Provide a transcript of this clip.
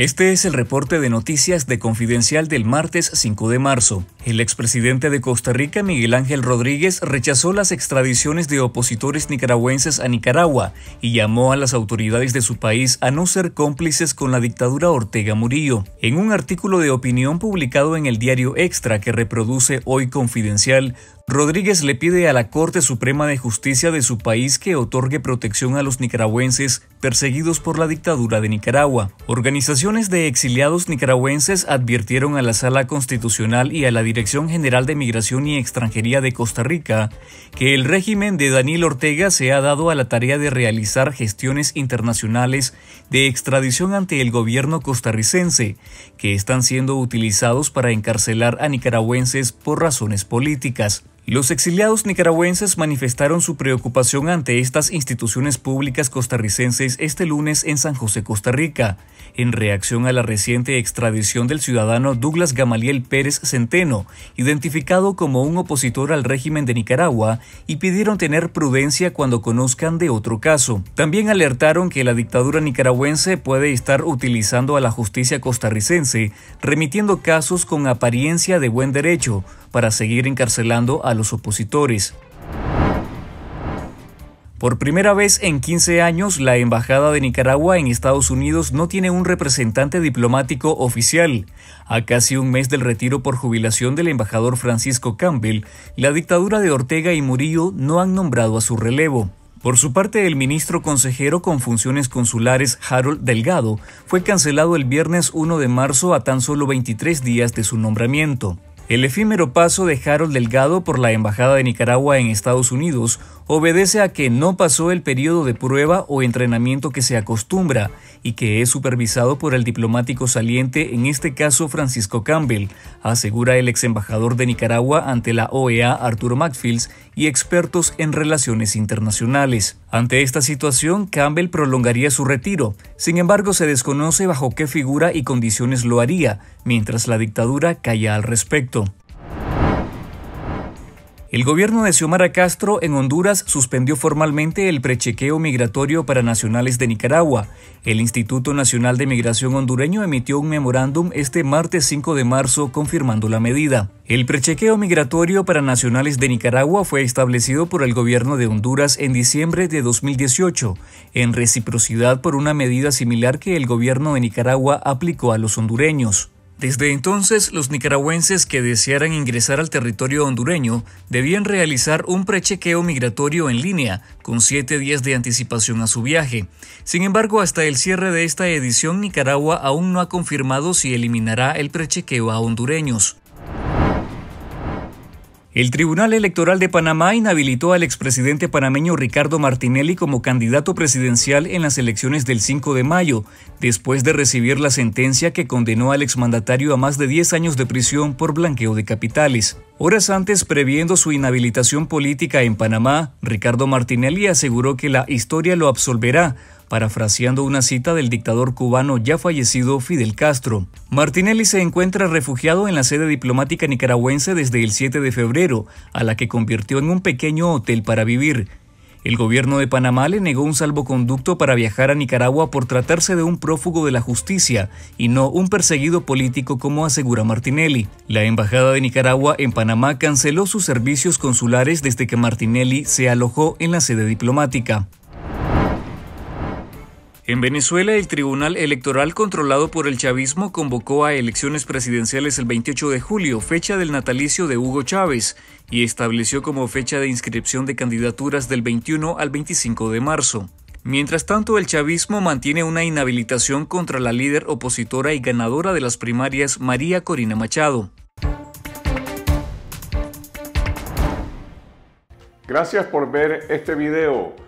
Este es el reporte de noticias de Confidencial del martes 5 de marzo. El expresidente de Costa Rica, Miguel Ángel Rodríguez, rechazó las extradiciones de opositores nicaragüenses a Nicaragua y llamó a las autoridades de su país a no ser cómplices con la dictadura Ortega Murillo. En un artículo de opinión publicado en el diario Extra que reproduce hoy Confidencial, Rodríguez le pide a la Corte Suprema de Justicia de su país que otorgue protección a los nicaragüenses perseguidos por la dictadura de Nicaragua. Organizaciones de exiliados nicaragüenses advirtieron a la Sala Constitucional y a la Dirección General de Migración y Extranjería de Costa Rica que el régimen de Daniel Ortega se ha dado a la tarea de realizar gestiones internacionales de extradición ante el gobierno costarricense, que están siendo utilizados para encarcelar a nicaragüenses por razones políticas. Los exiliados nicaragüenses manifestaron su preocupación ante estas instituciones públicas costarricenses este lunes en San José, Costa Rica, en reacción a la reciente extradición del ciudadano Douglas Gamaliel Pérez Centeno, identificado como un opositor al régimen de Nicaragua, y pidieron tener prudencia cuando conozcan de otro caso. También alertaron que la dictadura nicaragüense puede estar utilizando a la justicia costarricense, remitiendo casos con apariencia de buen derecho, para seguir encarcelando a los opositores. Por primera vez en 15 años, la Embajada de Nicaragua en Estados Unidos no tiene un representante diplomático oficial. A casi un mes del retiro por jubilación del embajador Francisco Campbell, la dictadura de Ortega y Murillo no han nombrado a su relevo. Por su parte, el ministro consejero con funciones consulares Harold Delgado fue cancelado el viernes 1 de marzo a tan solo 23 días de su nombramiento. El efímero paso de Harold Delgado por la Embajada de Nicaragua en Estados Unidos obedece a que no pasó el periodo de prueba o entrenamiento que se acostumbra y que es supervisado por el diplomático saliente, en este caso Francisco Campbell, asegura el ex embajador de Nicaragua ante la OEA Arturo Macfields y expertos en relaciones internacionales. Ante esta situación, Campbell prolongaría su retiro, sin embargo se desconoce bajo qué figura y condiciones lo haría, mientras la dictadura calla al respecto. El gobierno de Xiomara Castro en Honduras suspendió formalmente el prechequeo migratorio para nacionales de Nicaragua. El Instituto Nacional de Migración Hondureño emitió un memorándum este martes 5 de marzo confirmando la medida. El prechequeo migratorio para nacionales de Nicaragua fue establecido por el gobierno de Honduras en diciembre de 2018, en reciprocidad por una medida similar que el gobierno de Nicaragua aplicó a los hondureños. Desde entonces, los nicaragüenses que desearan ingresar al territorio hondureño debían realizar un prechequeo migratorio en línea, con siete días de anticipación a su viaje. Sin embargo, hasta el cierre de esta edición, Nicaragua aún no ha confirmado si eliminará el prechequeo a hondureños. El Tribunal Electoral de Panamá inhabilitó al expresidente panameño Ricardo Martinelli como candidato presidencial en las elecciones del 5 de mayo, después de recibir la sentencia que condenó al exmandatario a más de 10 años de prisión por blanqueo de capitales. Horas antes, previendo su inhabilitación política en Panamá, Ricardo Martinelli aseguró que la historia lo absolverá parafraseando una cita del dictador cubano ya fallecido Fidel Castro. Martinelli se encuentra refugiado en la sede diplomática nicaragüense desde el 7 de febrero, a la que convirtió en un pequeño hotel para vivir. El gobierno de Panamá le negó un salvoconducto para viajar a Nicaragua por tratarse de un prófugo de la justicia y no un perseguido político como asegura Martinelli. La Embajada de Nicaragua en Panamá canceló sus servicios consulares desde que Martinelli se alojó en la sede diplomática. En Venezuela, el Tribunal Electoral controlado por el chavismo convocó a elecciones presidenciales el 28 de julio, fecha del natalicio de Hugo Chávez, y estableció como fecha de inscripción de candidaturas del 21 al 25 de marzo. Mientras tanto, el chavismo mantiene una inhabilitación contra la líder opositora y ganadora de las primarias, María Corina Machado. Gracias por ver este video.